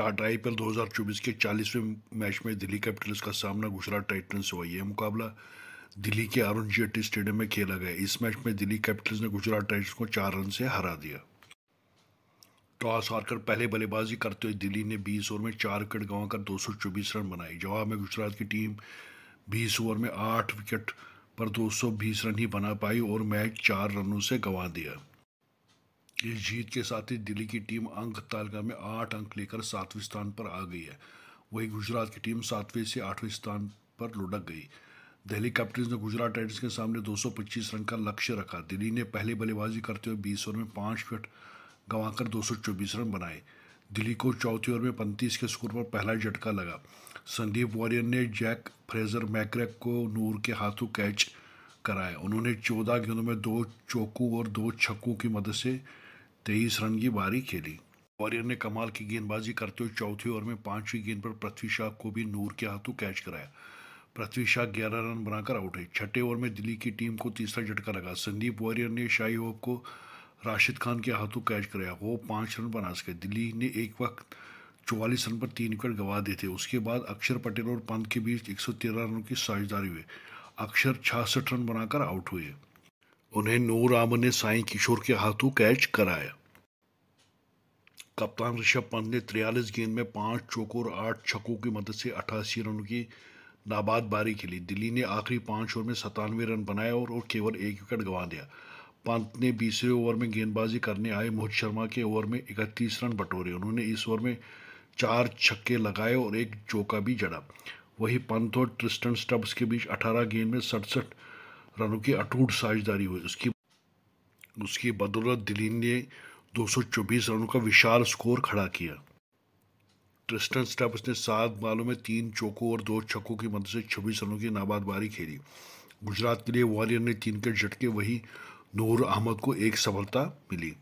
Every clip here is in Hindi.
टाटा आई पी के चालीसवें मैच में दिल्ली कैपिटल्स का सामना गुजरात टाइटन्स से हुआ यह मुकाबला दिल्ली के अरुण जेटली स्टेडियम में खेला गया इस मैच में दिल्ली कैपिटल्स ने गुजरात टाइटन्स को चार रन से हरा दिया टॉस हारकर पहले बल्लेबाजी करते हुए दिल्ली ने 20 ओवर में चार विकेट गंवाकर दो रन बनाए जवाब में गुजरात की टीम 20 ओवर में आठ विकेट पर 220 रन ही बना पाई और मैच चार रनों से गंवा दिया इस जीत के साथ ही दिल्ली की टीम अंक तालिका में आठ अंक लेकर सातवें स्थान पर आ गई है वहीं गुजरात की टीम सातवें से आठवें स्थान पर लुढ़क गई दिल्ली कैपिटल्स ने गुजरात टाइटन्स के सामने 225 रन का लक्ष्य रखा दिल्ली ने पहले बल्लेबाजी करते हुए बीस ओवर में पाँच विकेट गंवाकर 224 रन बनाए दिल्ली को चौथे ओवर में पैंतीस के स्कोर पर पहला झटका लगा संदीप वॉरियर ने जैक फ्रेजर मैक्रेक को नूर के हाथों कैच कराया उन्होंने चौदह गेंदों में दो चौकू और दो छक्कों की मदद से तेईस रन की बारी खेली वॉरियर ने कमाल की गेंदबाजी करते हुए चौथे ओवर में पांचवी गेंद पर पृथ्वी शाह को भी नूर के हाथों कैच कराया पृथ्वी शाह ग्यारह रन बनाकर आउट है छठे ओवर में दिल्ली की टीम को तीसरा झटका लगा संदीप वॉरियर ने शाही होप को राशिद खान के हाथों कैच कराया वो पाँच रन बना सके दिल्ली ने एक वक्त चौवालीस रन पर तीन विकेट गंवा दिए थे उसके बाद अक्षर पटेल और पंत के बीच एक रनों की साझेदारी हुई अक्षर छियासठ रन बनाकर आउट हुए उन्हें नूराम ने साई किशोर के हाथों कैच कराया कप्तान ऋषभ पंत ने त्रियालीस गेंद में पांच चौकों और आठ छक्कों की मदद से अठासी रनों की नाबाद बारी खेली दिल्ली ने आखिरी पांच ओवर में सतानवे रन बनाए और, और केवल एक विकेट गंवा दिया पंत ने बीसरे ओवर में गेंदबाजी करने आए मोहित शर्मा के ओवर में इकतीस रन बटोरे उन्होंने इस ओवर में चार छक्के लगाए और एक चौका भी जड़ा वहीं पंत और ट्रिस्टन स्टब्स के बीच अठारह गेंद में सड़सठ प्रभु की अटूट साझेदारी हुई उसकी उसकी बदौलत दिलीन ने 224 रनों का विशाल स्कोर खड़ा किया ट्रिस्टन स्टेप्स ने सात बालों में तीन चौकों और दो छक्कों की मदद से छब्बीस रनों की नाबाद बारी खेली गुजरात के लिए वॉरियर ने तीन विकेट झटके वही नूर अहमद को एक सफलता मिली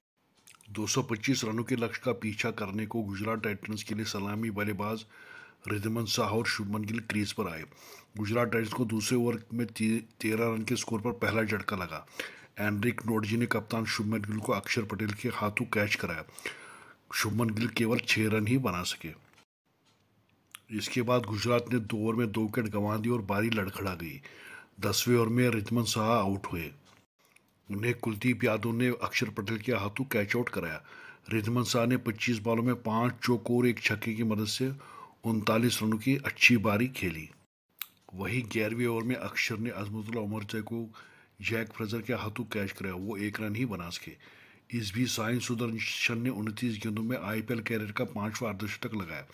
225 रनों के लक्ष्य का पीछा करने को गुजरात टाइटन्स के लिए सलामी बल्लेबाज रिधिमन शाह और शुभमन गिल क्रीज पर आए गुजरात टाइटन्स को दूसरे ओवर में तेरह रन के स्कोर पर पहला झटका लगा एनरिक नोडजी ने कप्तान शुभमन गिल को अक्षर पटेल के हाथों कैच कराया शुभमन गिल केवल छः रन ही बना सके इसके बाद गुजरात ने दो ओवर में दो विकेट गंवा दी और बारी लड़खड़ा गई दसवें ओवर में रिधमन शाह आउट हुए उन्हें कुलदीप यादव ने अक्षर पटेल के हाथों कैच आउट कराया रिधमन शाह ने 25 बॉलों में पांच चौकोर एक छक्के की मदद से उनतालीस रनों की अच्छी बारी खेली वहीं ग्यारहवीं ओवर में अक्षर ने अजमतुल्ला उमर जय को जैक फ्रेजर के हाथों कैच कराया वो एक रन ही बना सके इस बीच साइन सुदर्शन ने उनतीस गेंदों में आईपीएल कैरियर का पांचवा अर्धशतक लगाया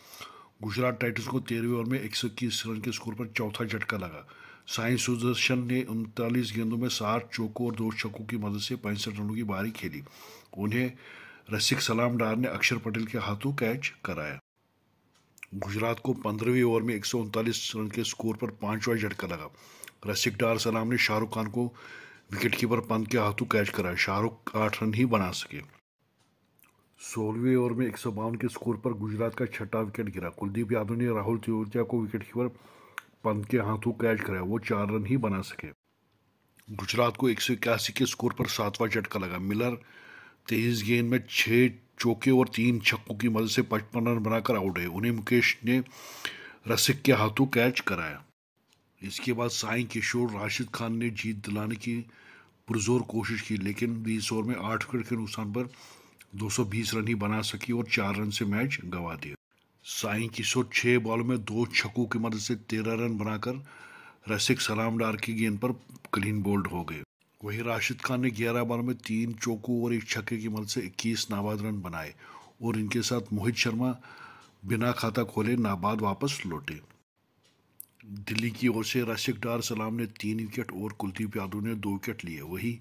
गुजरात टाइटंस को तेरहवें ओवर में एक सौ इक्कीस रन के स्कोर पर चौथा झटका लगा साइन सुदर्शन ने उनतालीस गेंदों में सात चौकों और दो छक्कों की मदद से पैंसठ रनों की बारी खेली उन्हें रसिक सलाम डार ने अक्षर पटेल के हाथों कैच कराया गुजरात को पंद्रहवीं ओवर में एक रन के स्कोर पर पाँचवा झटका लगा रसिक डार सलाम ने शाहरुख खान को विकेट कीपर पंत के हाथों कैच कराया शाहरुख आठ रन ही बना सके सोलहवीं ओवर में एक के स्कोर पर गुजरात का छठा विकेट गिरा कुलदीप यादव ने राहुल तिवतिया को विकेट कीपर पंत के हाथों कैच कराया वो चार रन ही बना सके गुजरात को एक के स्कोर पर सातवां झटका लगा मिलर तेज गेंद में छः चौके और तीन छक्कों की मदद से पचपन रन बनाकर आउट है उन्हें मुकेश ने रसिक के हाथों कैच कराया इसके बाद साई किशोर राशिद खान ने जीत दिलाने की पुरजोर कोशिश की लेकिन बीस ओवर में आठ विकेट के नुकसान पर 220 रन ही बना सकी और चार रन से मैच गंवा दिया साई किशोर छः बॉल में दो छक्कों की मदद से तेरह रन बनाकर रसिक सलाम डार की गेंद पर क्लीन बोल्ड हो गए वहीं राशिद खान ने ग्यारह ओवर में तीन चौकों और एक छक्के की मदद से 21 नाबाद रन बनाए और इनके साथ मोहित शर्मा बिना खाता खोले नाबाद वापस लौटे दिल्ली की ओर से राशिक डार सलाम ने तीन विकेट और कुलदीप यादव ने दो विकेट लिए वहीं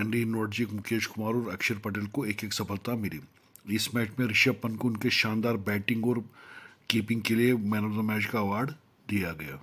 एंडी नोटजिक मुकेश कुमार और अक्षर पटेल को एक एक सफलता मिली इस मैच में ऋषभ पंत को उनके शानदार बैटिंग और कीपिंग के लिए मैन ऑफ द मैच का अवार्ड दिया गया